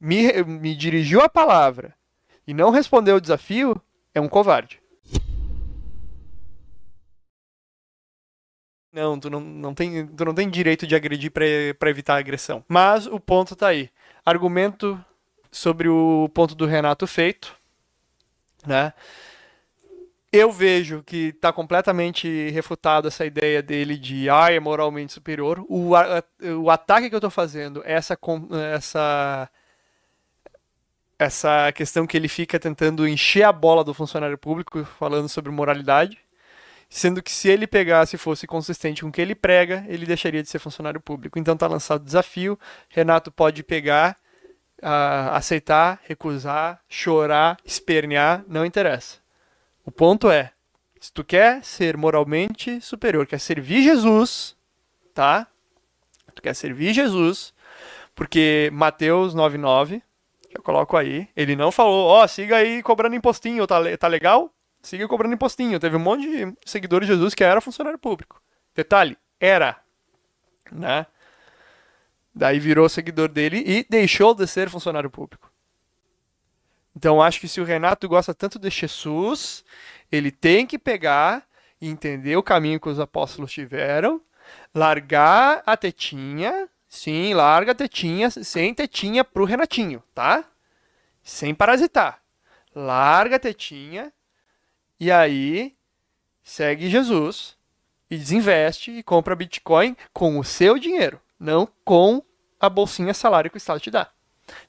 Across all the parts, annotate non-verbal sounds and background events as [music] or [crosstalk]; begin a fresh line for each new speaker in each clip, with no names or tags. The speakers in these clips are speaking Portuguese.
me, me dirigiu a palavra e não respondeu o desafio, é um covarde. Não, tu não, não, tem, tu não tem direito de agredir para evitar a agressão. Mas o ponto tá aí. Argumento sobre o ponto do Renato feito, né? Eu vejo que está completamente refutado essa ideia dele de ah, é moralmente superior. O, a, o ataque que eu estou fazendo, é essa, essa essa questão que ele fica tentando encher a bola do funcionário público falando sobre moralidade, sendo que se ele pegasse e fosse consistente com o que ele prega, ele deixaria de ser funcionário público. Então está lançado o desafio, Renato pode pegar, uh, aceitar, recusar, chorar, espernear, não interessa. O ponto é, se tu quer ser moralmente superior, quer servir Jesus, tá? Tu quer servir Jesus, porque Mateus 9:9 eu coloco aí. Ele não falou, ó, oh, siga aí cobrando impostinho, tá, tá legal? Siga cobrando impostinho. Teve um monte de seguidores de Jesus que era funcionário público. Detalhe, era. Né? Daí virou seguidor dele e deixou de ser funcionário público. Então acho que se o Renato gosta tanto de Jesus, ele tem que pegar e entender o caminho que os apóstolos tiveram, largar a tetinha, Sim, larga a tetinha, sem tetinha pro Renatinho, tá? Sem parasitar. Larga a tetinha e aí segue Jesus e desinveste e compra Bitcoin com o seu dinheiro, não com a bolsinha salário que o Estado te dá.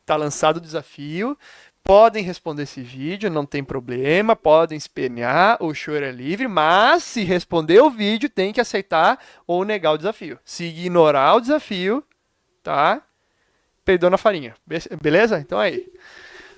Tá lançado o desafio. Podem responder esse vídeo, não tem problema. Podem espernear, o choro é livre. Mas se responder o vídeo, tem que aceitar ou negar o desafio. Se ignorar o desafio, tá? Peidou na farinha. Beleza? Então aí.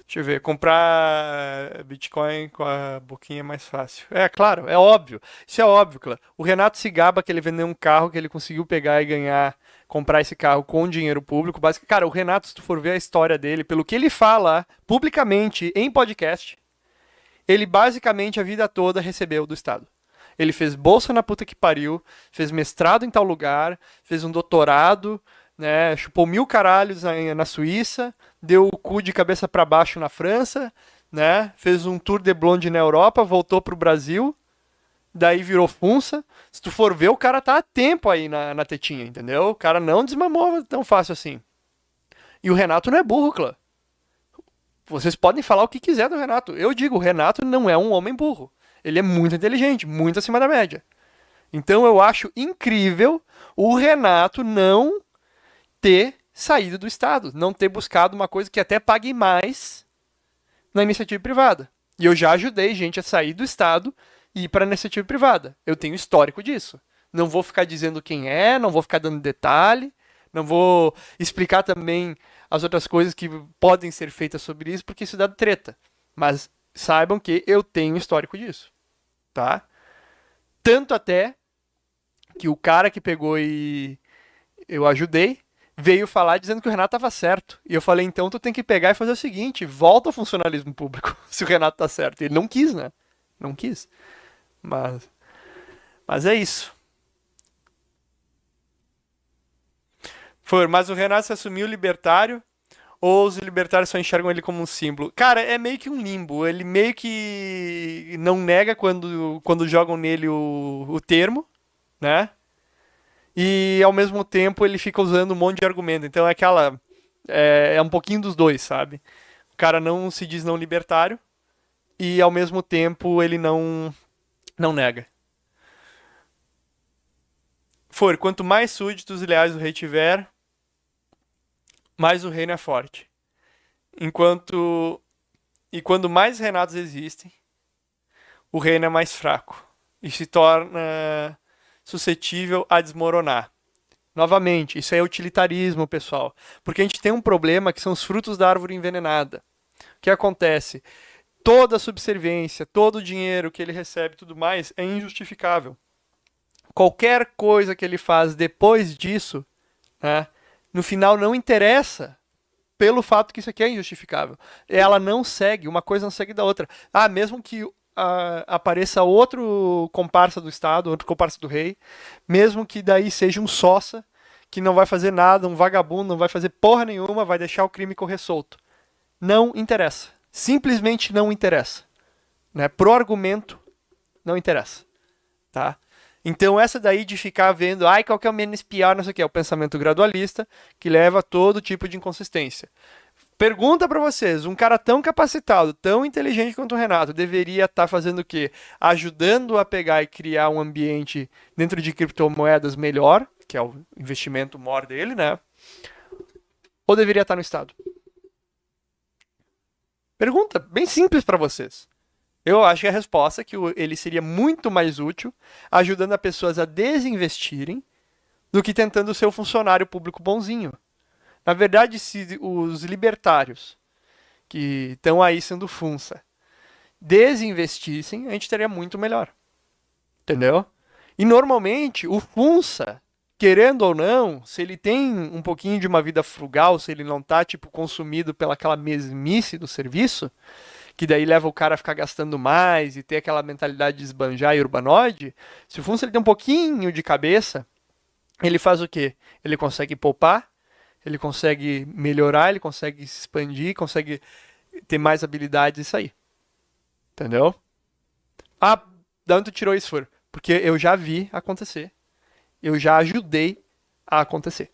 Deixa eu ver, comprar Bitcoin com a boquinha é mais fácil. É claro, é óbvio. Isso é óbvio, claro. O Renato se gaba que ele vendeu um carro que ele conseguiu pegar e ganhar, comprar esse carro com dinheiro público. Cara, o Renato, se tu for ver a história dele, pelo que ele fala publicamente em podcast, ele basicamente a vida toda recebeu do Estado. Ele fez bolsa na puta que pariu, fez mestrado em tal lugar, fez um doutorado, né? Chupou mil caralhos na Suíça, deu o cu de cabeça para baixo na França, né? Fez um tour de blonde na Europa, voltou pro Brasil, daí virou funça. Se tu for ver, o cara tá a tempo aí na, na tetinha, entendeu? O cara não desmamou tão fácil assim. E o Renato não é burro, clã. Vocês podem falar o que quiser do Renato. Eu digo, o Renato não é um homem burro. Ele é muito inteligente, muito acima da média. Então eu acho incrível o Renato não ter saído do Estado, não ter buscado uma coisa que até pague mais na iniciativa privada. E eu já ajudei gente a sair do Estado e ir para a iniciativa privada. Eu tenho histórico disso. Não vou ficar dizendo quem é, não vou ficar dando detalhe, não vou explicar também as outras coisas que podem ser feitas sobre isso, porque isso dá treta. Mas saibam que eu tenho histórico disso, tá? Tanto até que o cara que pegou e eu ajudei, veio falar dizendo que o Renato estava certo. E eu falei, então tu tem que pegar e fazer o seguinte: volta ao funcionalismo público, [laughs] se o Renato tá certo. E ele não quis, né? Não quis. Mas, mas é isso. Foi, mas o Renato se assumiu libertário ou os libertários só enxergam ele como um símbolo? Cara, é meio que um limbo. Ele meio que não nega quando, quando jogam nele o, o termo, né? e ao mesmo tempo ele fica usando um monte de argumento. Então é aquela. É, é um pouquinho dos dois, sabe? O cara não se diz não libertário e ao mesmo tempo ele não, não nega. For, quanto mais súditos e leais o rei tiver, mais o reino é forte. Enquanto. E quando mais reinados existem, o reino é mais fraco. E se torna suscetível a desmoronar. Novamente, isso é utilitarismo, pessoal. Porque a gente tem um problema que são os frutos da árvore envenenada. O que acontece? Toda a subserviência, todo o dinheiro que ele recebe e tudo mais é injustificável. Qualquer coisa que ele faz depois disso, né, no final não interessa pelo fato que isso aqui é injustificável. Ela não segue, uma coisa não segue da outra. Ah, mesmo que a, apareça outro comparsa do Estado, outro comparsa do rei, mesmo que daí seja um sócia que não vai fazer nada, um vagabundo, não vai fazer porra nenhuma, vai deixar o crime correr solto. Não interessa. Simplesmente não interessa. Né? Pro argumento, não interessa. Tá? Então, essa daí de ficar vendo, ai, qual que é o menos pior, não sei o que, é o pensamento gradualista, que leva a todo tipo de inconsistência. Pergunta para vocês, um cara tão capacitado, tão inteligente quanto o Renato, deveria estar tá fazendo o quê? Ajudando a pegar e criar um ambiente dentro de criptomoedas melhor, que é o investimento maior dele, né? Ou deveria estar tá no Estado? Pergunta bem simples para vocês. Eu acho que a resposta é que ele seria muito mais útil ajudando as pessoas a desinvestirem do que tentando ser o funcionário público bonzinho. Na verdade, se os libertários, que estão aí sendo funça, desinvestissem, a gente teria muito melhor. Entendeu? E normalmente, o funça, querendo ou não, se ele tem um pouquinho de uma vida frugal, se ele não está tipo, consumido pelaquela mesmice do serviço, que daí leva o cara a ficar gastando mais e ter aquela mentalidade de esbanjar e urbanoide, se o Funça ele tem um pouquinho de cabeça, ele faz o quê? Ele consegue poupar, ele consegue melhorar, ele consegue se expandir, consegue ter mais habilidades e sair. Entendeu? Ah, da onde tu tirou isso, foi? Porque eu já vi acontecer. Eu já ajudei a acontecer.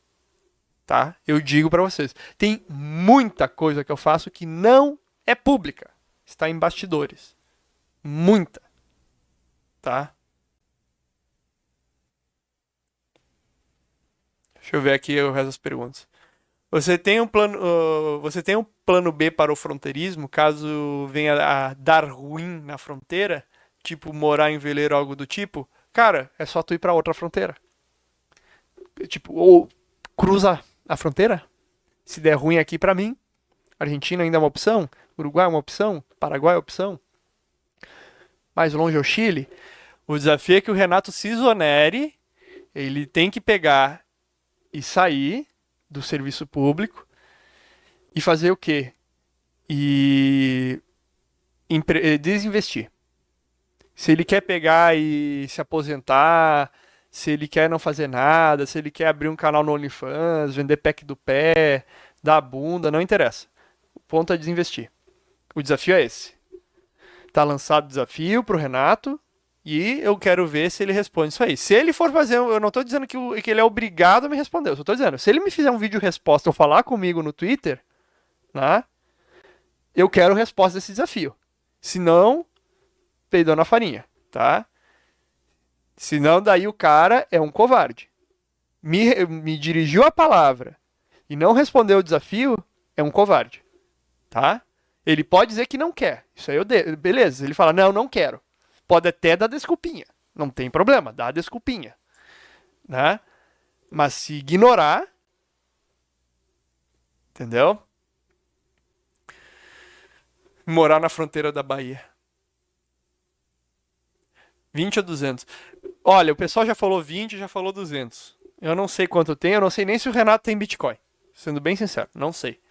Tá? Eu digo para vocês. Tem muita coisa que eu faço que não é pública. Está em bastidores. Muita. Tá? Deixa eu ver aqui o resto das perguntas. Você tem um plano, uh, você tem um plano B para o fronteirismo, caso venha a dar ruim na fronteira, tipo morar em veleiro algo do tipo? Cara, é só tu ir para outra fronteira. Tipo, ou cruza a fronteira? Se der ruim aqui para mim, Argentina ainda é uma opção, Uruguai é uma opção, Paraguai é uma opção. Mais longe é o Chile. O desafio é que o Renato Cisoneri, ele tem que pegar e sair do serviço público e fazer o quê? E eh, desinvestir. Se ele quer pegar e se aposentar, se ele quer não fazer nada, se ele quer abrir um canal no OnlyFans, vender pack do pé, dar bunda, não interessa. O ponto é desinvestir. O desafio é esse. Tá lançado o desafio pro Renato, e eu quero ver se ele responde isso aí. Se ele for fazer, eu não estou dizendo que, que, ele é obrigado a me responder, eu só tô dizendo, se ele me fizer um vídeo resposta ou falar comigo no Twitter, né? Eu quero resposta desse desafio. Se não, peidou na farinha, tá? Se não, daí o cara é um covarde. Me, me dirigiu a palavra e não respondeu o desafio, é um covarde, tá? Ele pode dizer que não quer. Isso aí eu de... beleza. Ele fala não, não quero. Pode até dar desculpinha. Não tem problema, dá desculpinha. Né? Mas se ignorar. Entendeu? Morar na fronteira da Bahia. 20 ou 200? Olha, o pessoal já falou 20, já falou 200. Eu não sei quanto tem, eu não sei nem se o Renato tem Bitcoin. Sendo bem sincero, não sei.